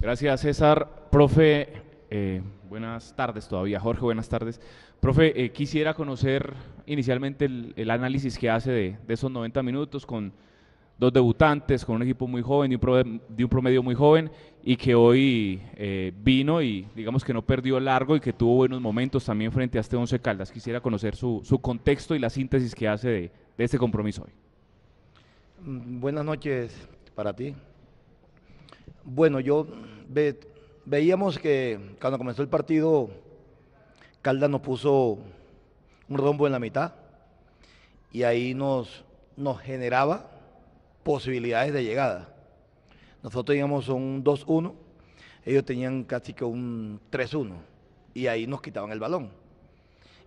Gracias, César. Profe, eh, buenas tardes todavía. Jorge, buenas tardes. Profe, eh, quisiera conocer inicialmente el, análisis que hace de, esos 90 minutos con dos debutantes, con un equipo muy joven, y un, de un promedio muy joven y que hoy eh, vino y digamos que no perdió largo y que tuvo buenos momentos también frente a este Once Caldas. Quisiera conocer su, contexto y la síntesis que hace de, de este compromiso hoy. Mm, buenas noches para ti. Bueno, yo veíamos que cuando comenzó el partido, Caldas nos puso un rombo en la mitad y ahí nos, nos generaba posibilidades de llegada. Nosotros teníamos un 2-1, ellos tenían casi que un 3-1 y ahí nos quitaban el balón.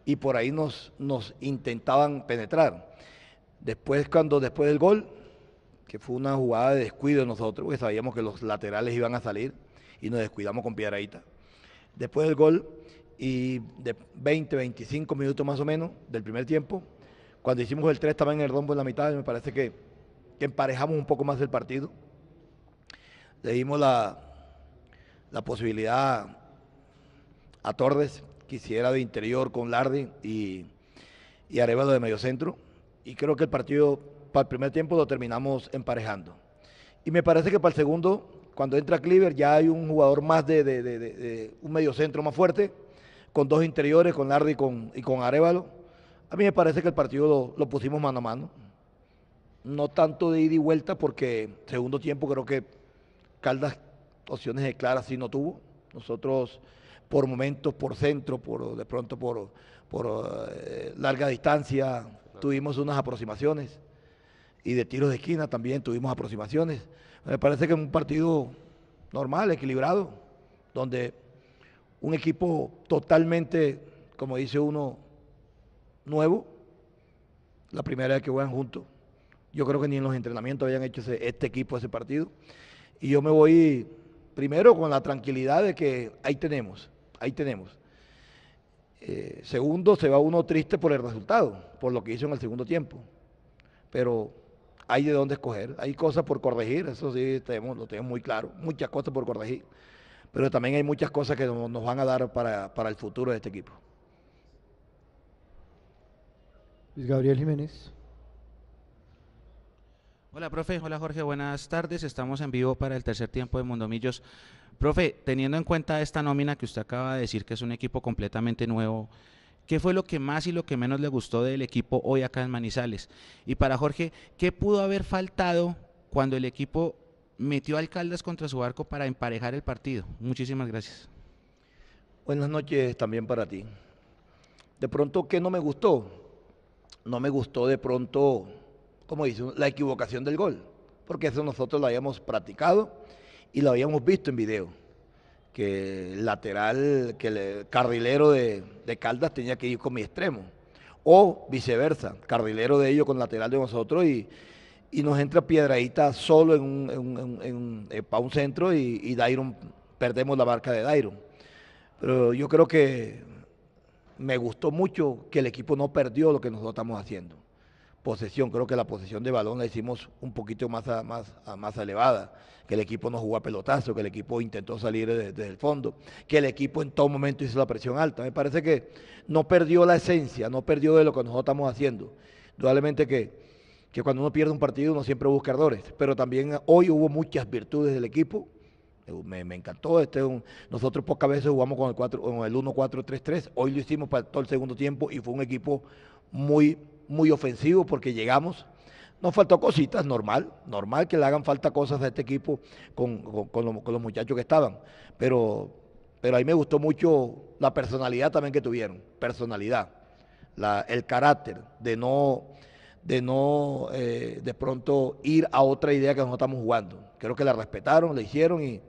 Y por ahí nos, nos intentaban penetrar. Después, cuando después del gol, que fue una jugada de descuido de nosotros, porque sabíamos que los laterales iban a salir, y nos descuidamos con Piedraíta. Después del gol y de 20, 25 minutos más o menos del primer tiempo, cuando hicimos el 3 estaba en el rombo en la mitad, me parece que, emparejamos un poco más el partido. Le dimos la, posibilidad a Torres, quisiera de interior con Lardi y, y Arevalo de centro, Y creo que el partido para el primer tiempo lo terminamos emparejando. Y me parece que para el segundo cuando entra Cleaver ya hay un jugador más de, un medio centro un mediocentro más fuerte, con dos interiores, con Lardi y con, y con Arevalo. A mí me parece que el partido lo, pusimos mano a mano. No tanto de ida y vuelta, porque segundo tiempo creo que Caldas opciones de claras sí no tuvo. Nosotros por momentos, por centro, por de pronto por, por eh, larga distancia, tuvimos unas aproximaciones y de tiros de esquina también tuvimos aproximaciones. Me parece que es un partido normal, equilibrado, donde un equipo totalmente, como dice uno, nuevo, la primera vez que juegan juntos. Yo creo que ni en los entrenamientos habían hecho este equipo ese partido. Y yo me voy primero con la tranquilidad de que ahí tenemos, ahí tenemos. Eh, segundo, se va uno triste por el resultado, por lo que hizo en el segundo tiempo. Pero hay de dónde escoger. Hay cosas por corregir, eso sí tenemos, lo tenemos muy claro, muchas cosas por corregir. Pero también hay muchas cosas que nos van a dar para, el futuro de este equipo. Luis Gabriel Jiménez. Hola, profe. Hola, Jorge. Buenas tardes. Estamos en vivo para el tercer tiempo de Mondomillos. Profe, teniendo en cuenta esta nómina que usted acaba de decir que es un equipo completamente nuevo, ¿Qué fue lo que más y lo que menos le gustó del equipo hoy acá en Manizales? Y para Jorge, ¿qué pudo haber faltado cuando el equipo metió alcaldas contra su arco para emparejar el partido? Muchísimas gracias. Buenas noches también para ti. De pronto, ¿qué no me gustó? No me gustó de pronto, como dice, la equivocación del gol, porque eso nosotros lo habíamos practicado y lo habíamos visto en video que el lateral, que el carrilero de, Caldas tenía que ir con mi extremo. O viceversa, carrilero de ellos con lateral de nosotros y, nos entra Piedradita solo en un, eh, para un centro y, y Dairon, perdemos la barca de Dairon. Pero yo creo que me gustó mucho que el equipo no perdió lo que nosotros estamos haciendo posesión, creo que la posesión de balón la hicimos un poquito más, más, más elevada, que el equipo no jugó a pelotazo, que el equipo intentó salir desde, el fondo, que el equipo en todo momento hizo la presión alta. Me parece que no perdió la esencia, no perdió de lo que nosotros estamos haciendo. dudablemente que, que cuando uno pierde un partido uno siempre busca errores, pero también hoy hubo muchas virtudes del equipo. Me, encantó, este un, nosotros pocas veces jugamos con el, 4, con el 1-4-3-3, hoy lo hicimos para todo el segundo tiempo y fue un equipo muy muy ofensivo porque llegamos. Nos faltó cositas, normal, normal que le hagan falta cosas a este equipo con, los, muchachos que estaban. Pero, pero ahí me gustó mucho la personalidad también que tuvieron, personalidad, la, el carácter de no, de no eh, de pronto ir a otra idea que no estamos jugando. Creo que la respetaron, la hicieron y,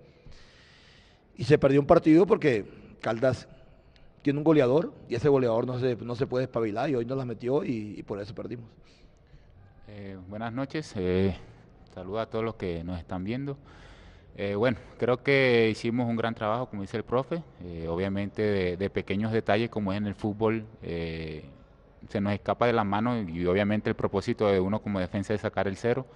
y se perdió un partido porque Caldas tiene un goleador y ese goleador no se, no se puede espabilar y hoy nos las metió y, por eso perdimos. Eh, buenas noches, eh, saluda a todos los que nos están viendo. Eh, bueno, creo que hicimos un gran trabajo, como dice el profe, eh, obviamente de, pequeños detalles como es en el fútbol, se nos escapa de las manos y, obviamente el propósito de uno como defensa es sacar el cero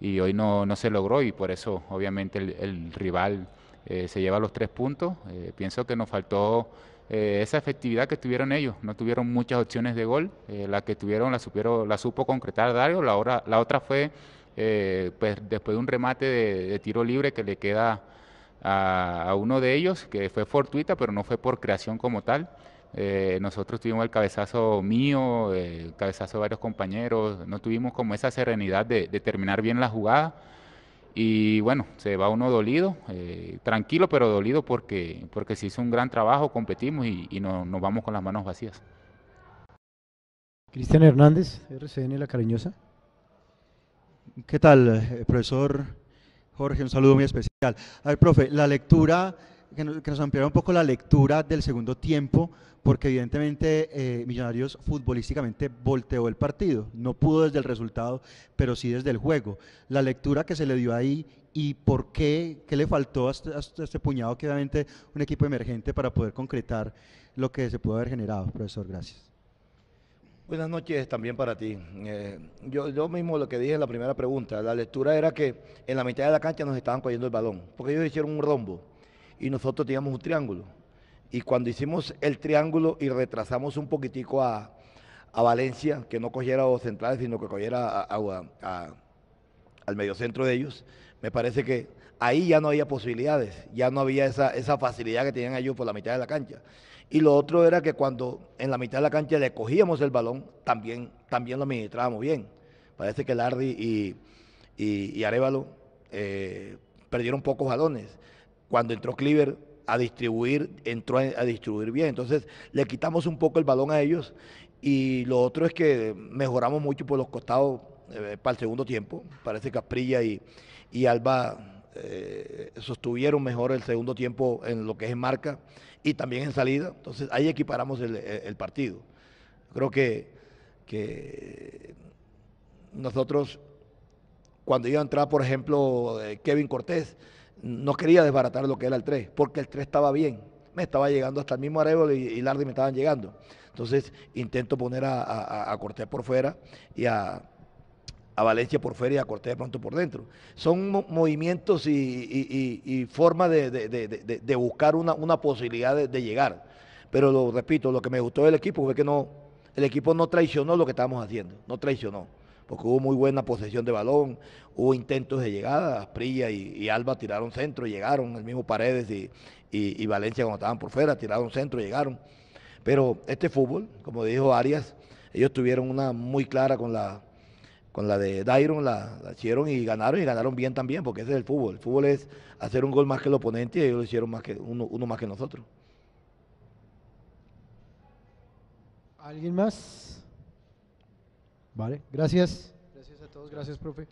y hoy no, se logró y por eso obviamente el, el rival se lleva los tres puntos. pienso que nos faltó eh, esa efectividad que tuvieron ellos. No tuvieron muchas opciones de gol. Eh, la que tuvieron la, supieron, la supo concretar Dario. La, hora, la otra fue eh, pues, después de un remate de, tiro libre que le queda a, uno de ellos, que fue fortuita, pero no fue por creación como tal. nosotros tuvimos el cabezazo mío, el cabezazo de varios compañeros. No tuvimos como esa serenidad de terminar bien la jugada. Y bueno, se va uno dolido, eh, tranquilo pero dolido porque, porque se hizo un gran trabajo, competimos y, no, nos vamos con las manos vacías. Cristian Hernández, RCN La Cariñosa. ¿Qué tal, eh, profesor Jorge? Un saludo muy especial. A ver, profe, la lectura que nos, que ampliara un poco la lectura del segundo tiempo, porque evidentemente eh, Millonarios futbolísticamente volteó el partido. No pudo desde el resultado, pero sí desde el juego. La lectura que se le dio ahí y por qué, qué le faltó a este, este, este puñado, que obviamente un equipo emergente para poder concretar lo que se pudo haber generado. Profesor, gracias. Buenas noches también para ti. Eh, yo, yo, mismo lo que dije en la primera pregunta, la lectura era que en la mitad de la cancha nos estaban cogiendo el balón, porque ellos hicieron un rombo y nosotros teníamos un triángulo. Y cuando hicimos el triángulo y retrasamos un poquitico a, Valencia, que no cogiera los centrales, sino que cogiera a, a, al mediocentro de ellos, me parece que ahí ya no había posibilidades, ya no había esa, facilidad que tenían ellos por la mitad de la cancha. Y lo otro era que cuando en la mitad de la cancha le cogíamos el balón, también, también lo administrábamos bien. Parece que Lardi y, y, Arevalo eh, perdieron pocos balones. Cuando entró Cleaver a distribuir, entró a, distribuir bien. Entonces le quitamos un poco el balón a ellos y lo otro es que mejoramos mucho por los costados eh, para el segundo tiempo. Parece que Caprilla y, Alba eh, sostuvieron mejor el segundo tiempo en lo que es en marca y también en salida. Entonces ahí equiparamos el, partido. Creo que, que nosotros, cuando iba a entrar, por ejemplo, eh, Kevin Cortés, no quería desbaratar lo que era el 3, porque el 3 estaba bien. Me estaba llegando hasta el mismo Arevalo y, Lardi me estaban llegando. Entonces intento poner a, a, Cortés por fuera y a, Valencia por fuera y a Cortés de pronto por dentro. Son movimientos y, y, formas de, buscar una, posibilidad de, llegar. Pero lo repito, lo que me gustó del equipo fue que no, el equipo no traicionó lo que estábamos haciendo, no traicionó porque hubo muy buena posesión de balón, hubo intentos de llegada, Prilla y, Alba tiraron centro, llegaron, el mismo Paredes y, Valencia cuando estaban por fuera, tiraron centro, llegaron. Pero este fútbol, como dijo Arias, ellos tuvieron una muy clara con la, con la de Dairon, la, hicieron y ganaron y ganaron bien también, porque ese es el fútbol. El fútbol es hacer un gol más que el oponente y ellos lo hicieron más que uno, uno más que nosotros. ¿Alguien más? Vale, gracias. Gracias a todos, gracias, profe.